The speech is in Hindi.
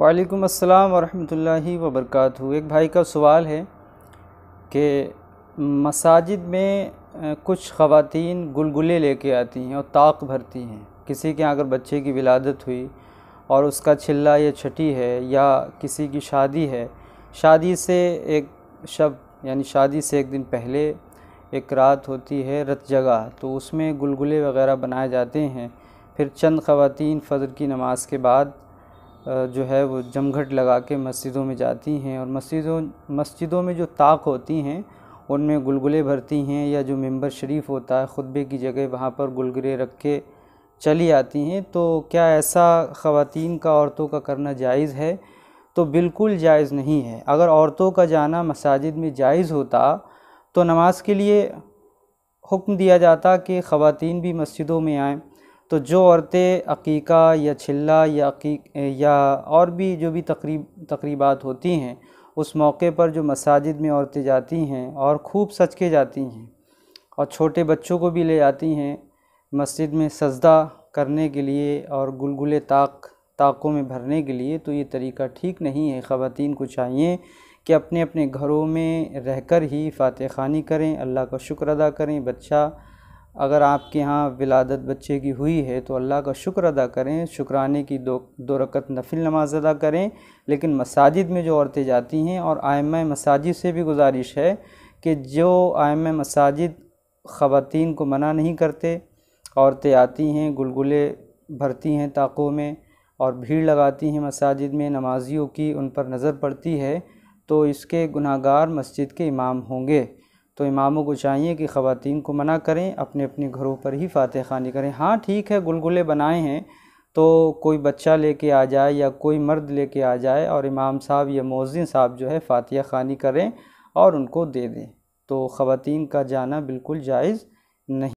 वालेकुम अस्सलाम वरहमतुल्लाहि वबरकातु एक भाई का सवाल है कि मसाजिद में कुछ ख़वातीन गुलगुले लेके आती हैं और ताक भरती हैं किसी के अगर बच्चे की विलादत हुई और उसका छिल्ला या छठी है या किसी की शादी है शादी से एक शब यानी शादी से एक दिन पहले एक रात होती है रत जगह तो उसमें गुलगुले वगैरह बनाए जाते हैं फिर चंद ख़वातीन फ़जर की नमाज़ के बाद जो है वो जमघट लगा के मस्जिदों में जाती हैं और मस्जिदों मस्जिदों में जो ताक होती हैं उनमें गुलगुले भरती हैं या जो मेंबर शरीफ होता है ख़ुतबे की जगह वहाँ पर गुलगुले रख के चली आती हैं तो क्या ऐसा ख़वातीन का औरतों का करना जायज़ है तो बिल्कुल जायज़ नहीं है अगर औरतों का जाना मसाजिद में जायज़ होता तो नमाज के लिए हुक्म दिया जाता कि ख़वातीन भी मस्जिदों में आएँ तो जो औरतें अकीका या छिल्ला या अकी या और भी जो भी तकरीब तकरीबात होती हैं उस मौके पर जो मसाजिद में औरतें जाती हैं और खूब सच के जाती हैं और छोटे बच्चों को भी ले जाती हैं मस्जिद में सजदा करने के लिए और गुलगुले ताक ताकों में भरने के लिए तो ये तरीका ठीक नहीं है ख़वातीन को चाहिए कि अपने अपने घरों में रहकर ही फ़ातह खानी करें अल्लाह का शुक्र अदा करें बच्चा अगर आपके यहाँ विलादत बच्चे की हुई है तो अल्लाह का शुक्र अदा करें शुक्राने की दो दो रकत नफिल नमाज अदा करें लेकिन मसाजिद में जो औरतें जाती हैं और आयम मसाजिद से भी गुजारिश है कि जो आयम मसाजिद ख़वान को मना नहीं करते औरतें आती हैं गुलगुले भरती हैं ताक़ों में और भीड़ लगाती हैं मसाजिद में नमाजियों की उन पर नज़र पड़ती है तो इसके गुनाहगार मस्जिद के इमाम होंगे तो इमामों को चाहिए कि ख़वातीन को मना करें अपने अपने घरों पर ही फातह खानी करें हाँ ठीक है गुलगुले बनाए हैं तो कोई बच्चा लेके आ जाए या कोई मर्द लेके आ जाए और इमाम साहब या मोजिन साहब जो है फातिया खानी करें और उनको दे दें तो ख़वान का जाना बिल्कुल जायज़ नहीं